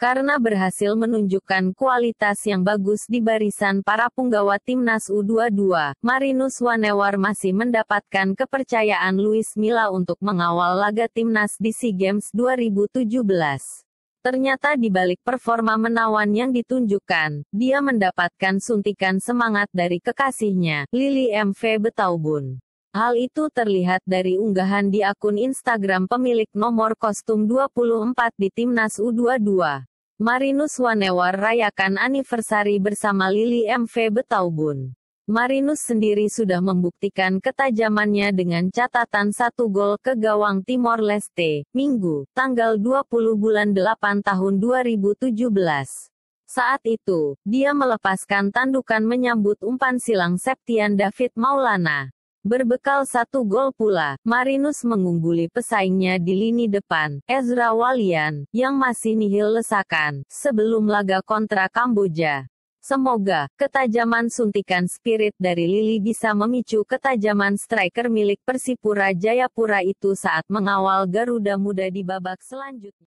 karena berhasil menunjukkan kualitas yang bagus di barisan para punggawa timnas U22. Marinus Wanewar masih mendapatkan kepercayaan Luis Milla untuk mengawal laga timnas di SEA Games 2017. Ternyata di balik performa menawan yang ditunjukkan, dia mendapatkan suntikan semangat dari kekasihnya, Lili MV Betaubun. Hal itu terlihat dari unggahan di akun Instagram pemilik nomor kostum 24 di Timnas U22. Marinus Wanewar rayakan anniversary bersama Lili MV Betaubun. Marinus sendiri sudah membuktikan ketajamannya dengan catatan satu gol ke gawang Timor Leste, Minggu, tanggal 20 bulan 8 tahun 2017. Saat itu, dia melepaskan tandukan menyambut umpan silang Septian David Maulana. Berbekal satu gol pula, Marinus mengungguli pesaingnya di lini depan, Ezra Walian, yang masih nihil lesakan, sebelum laga kontra Kamboja. Semoga, ketajaman suntikan spirit dari Lili bisa memicu ketajaman striker milik Persipura Jayapura itu saat mengawal Garuda Muda di babak selanjutnya.